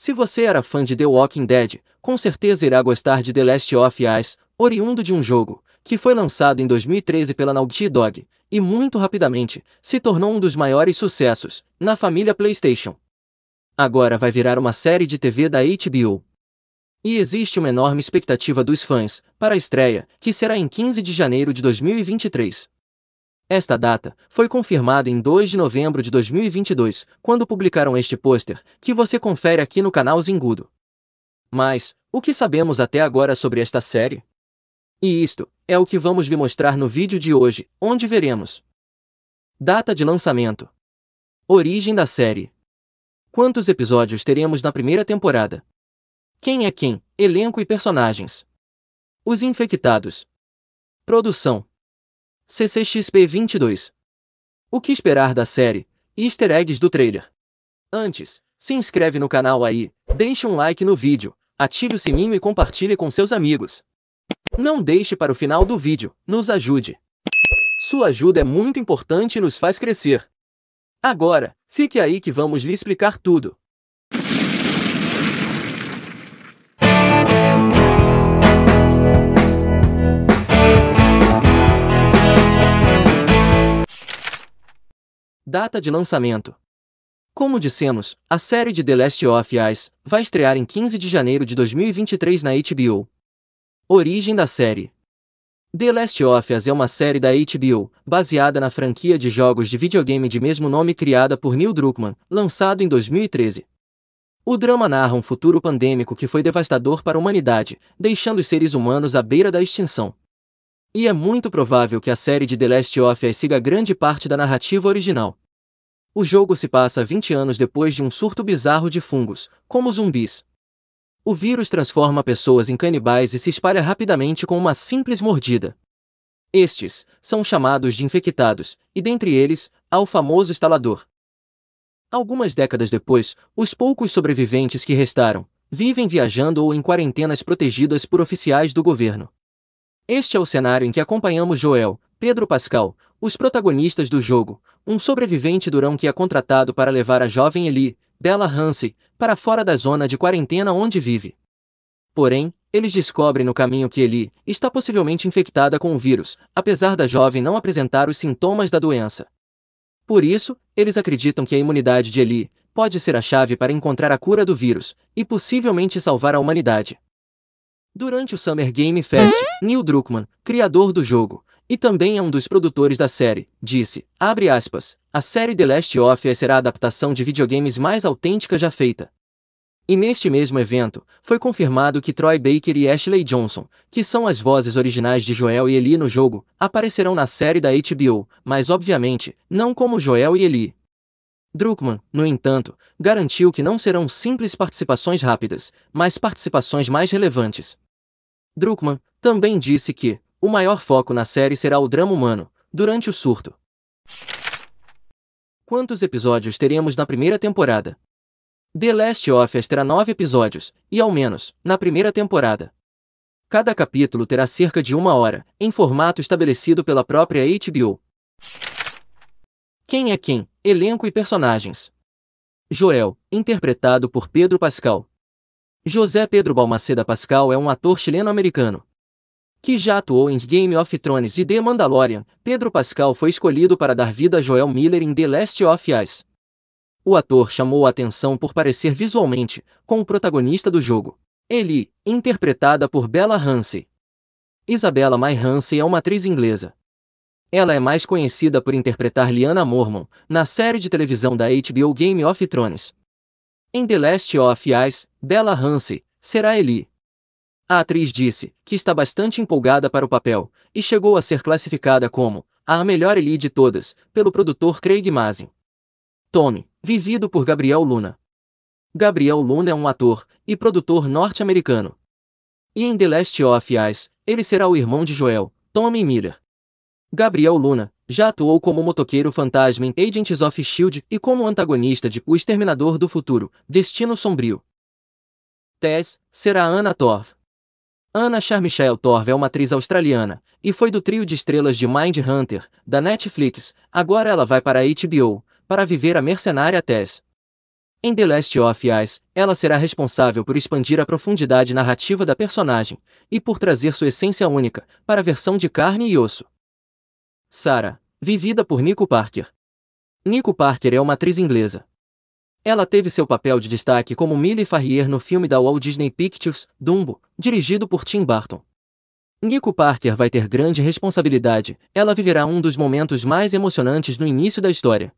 Se você era fã de The Walking Dead, com certeza irá gostar de The Last of Us, oriundo de um jogo que foi lançado em 2013 pela Naughty Dog e muito rapidamente se tornou um dos maiores sucessos na família PlayStation. Agora vai virar uma série de TV da HBO. E existe uma enorme expectativa dos fãs para a estreia, que será em 15 de janeiro de 2023. Esta data foi confirmada em 2 de novembro de 2022, quando publicaram este pôster, que você confere aqui no canal Zingudo. Mas, o que sabemos até agora sobre esta série? E isto é o que vamos lhe mostrar no vídeo de hoje, onde veremos Data de lançamento Origem da série Quantos episódios teremos na primeira temporada? Quem é quem, elenco e personagens? Os infectados Produção, CCXP22. O que esperar da série? Easter eggs do trailer. Antes, se inscreve no canal aí, deixe um like no vídeo, ative o sininho e compartilhe com seus amigos. Não deixe para o final do vídeo, nos ajude. Sua ajuda é muito importante e nos faz crescer. Agora, fique aí que vamos lhe explicar tudo. Data de lançamento. Como dissemos, a série de The Last of Us vai estrear em 15 de janeiro de 2023 na HBO. Origem da série. The Last of Us é uma série da HBO, baseada na franquia de jogos de videogame de mesmo nome criada por Neil Druckmann, lançado em 2013. O drama narra um futuro pandêmico que foi devastador para a humanidade, deixando os seres humanos à beira da extinção. E é muito provável que a série de The Last of Us siga grande parte da narrativa original. O jogo se passa 20 anos depois de um surto bizarro de fungos, como zumbis. O vírus transforma pessoas em canibais e se espalha rapidamente com uma simples mordida. Estes são chamados de infectados, e dentre eles, há o famoso estalador. Algumas décadas depois, os poucos sobreviventes que restaram vivem viajando ou em quarentenas protegidas por oficiais do governo. Este é o cenário em que acompanhamos Joel, Pedro Pascal, os protagonistas do jogo, um sobrevivente durão que é contratado para levar a jovem Eli, Bella Ramsey, para fora da zona de quarentena onde vive. Porém, eles descobrem no caminho que Eli está possivelmente infectada com o vírus, apesar da jovem não apresentar os sintomas da doença. Por isso, eles acreditam que a imunidade de Eli pode ser a chave para encontrar a cura do vírus e possivelmente salvar a humanidade. Durante o Summer Game Fest, Neil Druckmann, criador do jogo, e também é um dos produtores da série, disse, abre aspas, a série The Last of Us será a adaptação de videogames mais autêntica já feita. E neste mesmo evento, foi confirmado que Troy Baker e Ashley Johnson, que são as vozes originais de Joel e Eli no jogo, aparecerão na série da HBO, mas obviamente, não como Joel e Eli. Druckmann, no entanto, garantiu que não serão simples participações rápidas, mas participações mais relevantes. Druckmann, também disse que o maior foco na série será o drama humano, durante o surto. Quantos episódios teremos na primeira temporada? The Last of Us terá nove episódios, e ao menos, na primeira temporada. Cada capítulo terá cerca de uma hora, em formato estabelecido pela própria HBO. Quem é quem? Elenco e personagens. Joel, interpretado por Pedro Pascal, José Pedro Balmaceda Pascal é um ator chileno-americano que já atuou em Game of Thrones e The Mandalorian, Pedro Pascal foi escolhido para dar vida a Joel Miller em The Last of Us. O ator chamou a atenção por parecer visualmente com o protagonista do jogo, Ellie, interpretada por Bella Ramsey. Isabella May Ramsey é uma atriz inglesa. Ela é mais conhecida por interpretar Liana Mormon na série de televisão da HBO Game of Thrones. Em The Last of Us, Bella Ramsey será Eli. A atriz disse que está bastante empolgada para o papel e chegou a ser classificada como a melhor Eli de todas pelo produtor Craig Mazin. Tommy, vivido por Gabriel Luna. Gabriel Luna é um ator e produtor norte-americano. E em The Last of Us, ele será o irmão de Joel, Tommy Miller. Gabriel Luna já atuou como motoqueiro fantasma em Agents of S.H.I.E.L.D. e como antagonista de O Exterminador do Futuro, Destino Sombrio. Tess será Anna Torv. Anna Charmichael Torv é uma atriz australiana, e foi do trio de estrelas de Mind Hunter, da Netflix, agora ela vai para a HBO, para viver a mercenária Tess. Em The Last of Us, ela será responsável por expandir a profundidade narrativa da personagem, e por trazer sua essência única, para a versão de carne e osso. Sarah, vivida por Nico Parker. Nico Parker é uma atriz inglesa. Ela teve seu papel de destaque como Millie Farrier no filme da Walt Disney Pictures, Dumbo, dirigido por Tim Burton. Nico Parker vai ter grande responsabilidade, ela viverá um dos momentos mais emocionantes no início da história.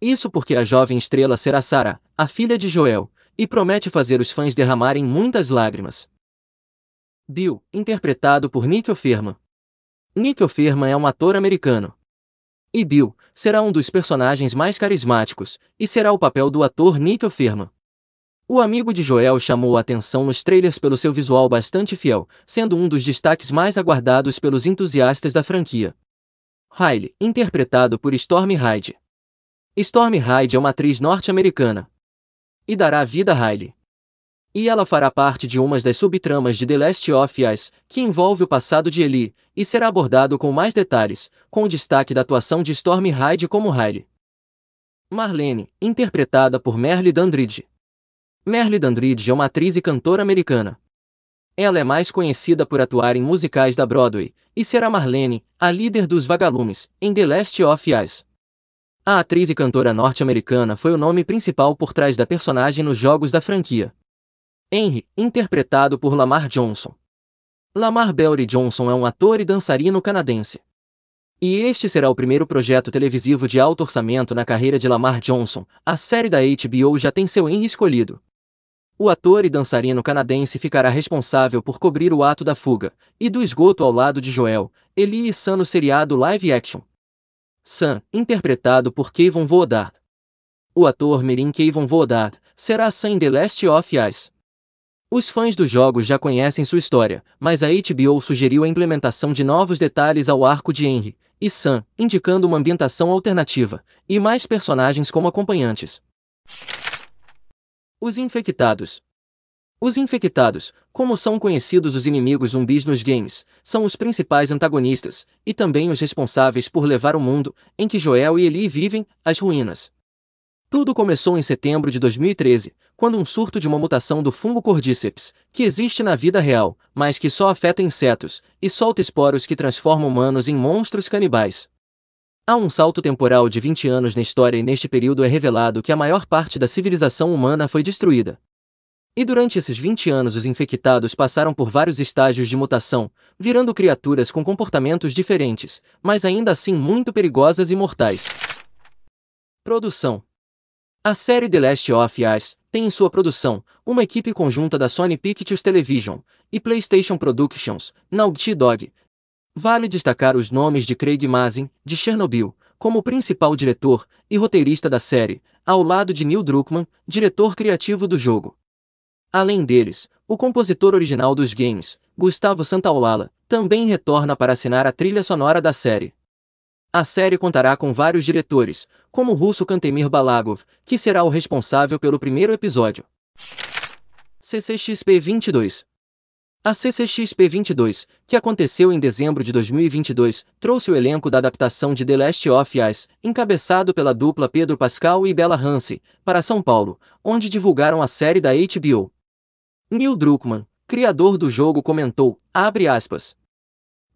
Isso porque a jovem estrela será Sarah, a filha de Joel, e promete fazer os fãs derramarem muitas lágrimas. Bill, interpretado por Nick Offerman. Nick Offerman é um ator americano. E Bill será um dos personagens mais carismáticos, e será o papel do ator Nick Offerman. O amigo de Joel chamou a atenção nos trailers pelo seu visual bastante fiel, sendo um dos destaques mais aguardados pelos entusiastas da franquia. Riley, interpretado por Stormy Hyde. Stormy Hyde é uma atriz norte-americana. E dará vida a Riley. E ela fará parte de uma das subtramas de The Last of Us, que envolve o passado de Ellie, e será abordado com mais detalhes, com destaque da atuação de Stormy Hyde como Riley. Marlene, interpretada por Merle Dandridge. Merle Dandridge é uma atriz e cantora americana. Ela é mais conhecida por atuar em musicais da Broadway, e será Marlene, a líder dos Vagalumes, em The Last of Us. A atriz e cantora norte-americana foi o nome principal por trás da personagem nos jogos da franquia. Henry, interpretado por Lamar Johnson. Lamar Belry Johnson é um ator e dançarino canadense. E este será o primeiro projeto televisivo de alto orçamento na carreira de Lamar Johnson. A série da HBO já tem seu Henry escolhido. O ator e dançarino canadense ficará responsável por cobrir o ato da fuga e do esgoto ao lado de Joel, Eli e Sam no seriado live action. Sam, interpretado por Kevin Voodard. O ator Mirin Kevin Voodard será Sam The Last of Us. Os fãs dos jogos já conhecem sua história, mas a HBO sugeriu a implementação de novos detalhes ao arco de Henry e Sam, indicando uma ambientação alternativa e mais personagens como acompanhantes. Os infectados. Os infectados, como são conhecidos os inimigos zumbis nos games, são os principais antagonistas e também os responsáveis por levar o mundo em que Joel e Eli vivem às ruínas. Tudo começou em setembro de 2013, quando um surto de uma mutação do fungo Cordyceps, que existe na vida real, mas que só afeta insetos, e solta esporos que transformam humanos em monstros canibais. Há um salto temporal de 20 anos na história e neste período é revelado que a maior parte da civilização humana foi destruída. E durante esses 20 anos os infectados passaram por vários estágios de mutação, virando criaturas com comportamentos diferentes, mas ainda assim muito perigosas e mortais. Produção a série The Last of Us tem em sua produção uma equipe conjunta da Sony Pictures Television e PlayStation Productions, Naughty Dog. Vale destacar os nomes de Craig Mazin, de Chernobyl, como principal diretor e roteirista da série, ao lado de Neil Druckmann, diretor criativo do jogo. Além deles, o compositor original dos games, Gustavo Santaolalla, também retorna para assinar a trilha sonora da série. A série contará com vários diretores, como o russo Kantemir Balagov, que será o responsável pelo primeiro episódio. CCXP 22 a CCXP 22, que aconteceu em dezembro de 2022, trouxe o elenco da adaptação de The Last of Us, encabeçado pela dupla Pedro Pascal e Bella Ramsey, para São Paulo, onde divulgaram a série da HBO. Neil Druckmann, criador do jogo, comentou, abre aspas,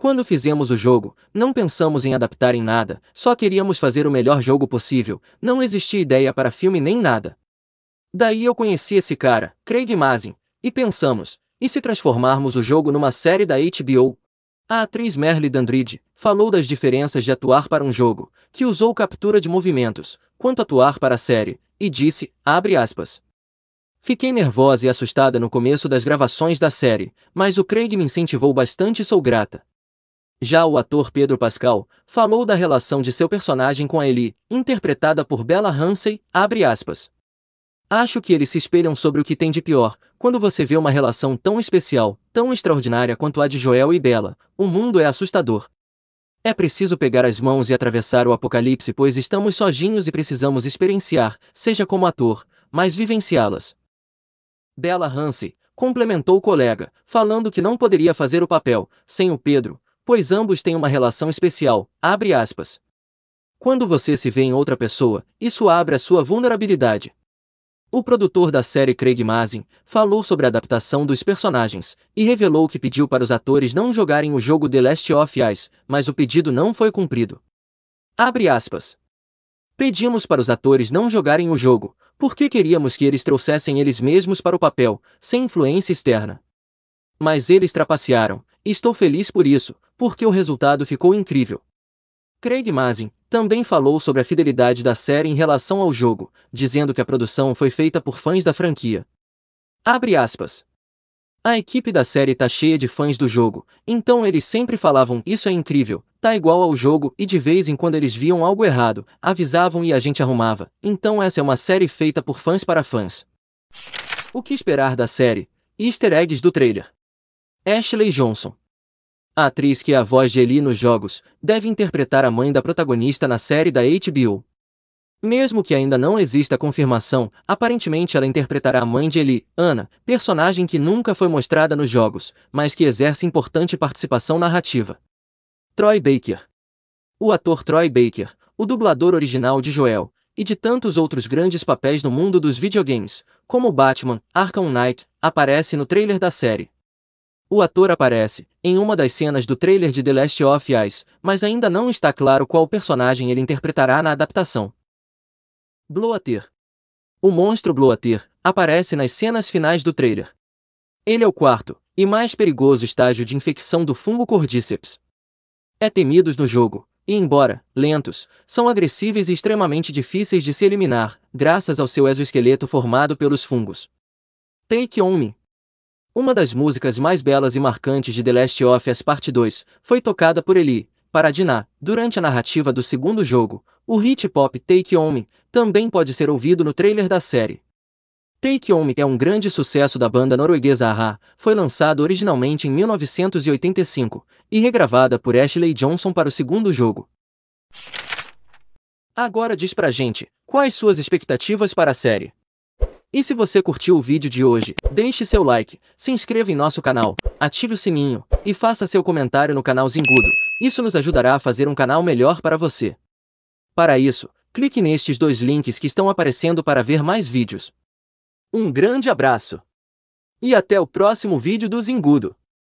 quando fizemos o jogo, não pensamos em adaptar em nada, só queríamos fazer o melhor jogo possível, não existia ideia para filme nem nada. Daí eu conheci esse cara, Craig Mazin, e pensamos, e se transformarmos o jogo numa série da HBO? A atriz Merle Dandridge falou das diferenças de atuar para um jogo, que usou captura de movimentos, quanto atuar para a série, e disse, abre aspas, Fiquei nervosa e assustada no começo das gravações da série, mas o Craig me incentivou bastante e sou grata. Já o ator Pedro Pascal falou da relação de seu personagem com a Eli, interpretada por Bella Ramsey, abre aspas. Acho que eles se espelham sobre o que tem de pior, quando você vê uma relação tão especial, tão extraordinária quanto a de Joel e Bella, o mundo é assustador. É preciso pegar as mãos e atravessar o apocalipse pois estamos sozinhos e precisamos experienciar, seja como ator, mas vivenciá-las. Bella Ramsey complementou o colega, falando que não poderia fazer o papel, sem o Pedro, pois ambos têm uma relação especial, abre aspas. Quando você se vê em outra pessoa, isso abre a sua vulnerabilidade. O produtor da série Craig Mazin falou sobre a adaptação dos personagens e revelou que pediu para os atores não jogarem o jogo The Last of Us, mas o pedido não foi cumprido. Abre aspas. Pedimos para os atores não jogarem o jogo, porque queríamos que eles trouxessem eles mesmos para o papel, sem influência externa. Mas eles trapacearam, Estou feliz por isso, porque o resultado ficou incrível. Craig Mazin também falou sobre a fidelidade da série em relação ao jogo, dizendo que a produção foi feita por fãs da franquia. Abre aspas. A equipe da série tá cheia de fãs do jogo, então eles sempre falavam isso é incrível, tá igual ao jogo e de vez em quando eles viam algo errado, avisavam e a gente arrumava, então essa é uma série feita por fãs para fãs. O que esperar da série? Easter eggs do trailer. Ashley Johnson. A atriz que é a voz de Ellie nos jogos deve interpretar a mãe da protagonista na série da HBO. Mesmo que ainda não exista confirmação, aparentemente ela interpretará a mãe de Ellie, Anna, personagem que nunca foi mostrada nos jogos, mas que exerce importante participação narrativa. Troy Baker. O ator Troy Baker, o dublador original de Joel, e de tantos outros grandes papéis no mundo dos videogames, como Batman, Arkham Knight, aparece no trailer da série. O ator aparece em uma das cenas do trailer de The Last of Us, mas ainda não está claro qual personagem ele interpretará na adaptação. Bloater. O monstro Bloater aparece nas cenas finais do trailer. Ele é o quarto e mais perigoso estágio de infecção do fungo Cordyceps. É temidos no jogo, e embora lentos, são agressíveis e extremamente difíceis de se eliminar, graças ao seu exoesqueleto formado pelos fungos. Take On Me uma das músicas mais belas e marcantes de The Last of Us Part 2 foi tocada por Eli, para Dinah, durante a narrativa do segundo jogo. O hit pop Take On Me também pode ser ouvido no trailer da série. Take On Me é um grande sucesso da banda norueguesa A-Ha, foi lançado originalmente em 1985 e regravada por Ashley Johnson para o segundo jogo. Agora diz pra gente, quais suas expectativas para a série? E se você curtiu o vídeo de hoje, deixe seu like, se inscreva em nosso canal, ative o sininho e faça seu comentário no canal Zingudo. Isso nos ajudará a fazer um canal melhor para você. Para isso, clique nestes dois links que estão aparecendo para ver mais vídeos. Um grande abraço! E até o próximo vídeo do Zingudo!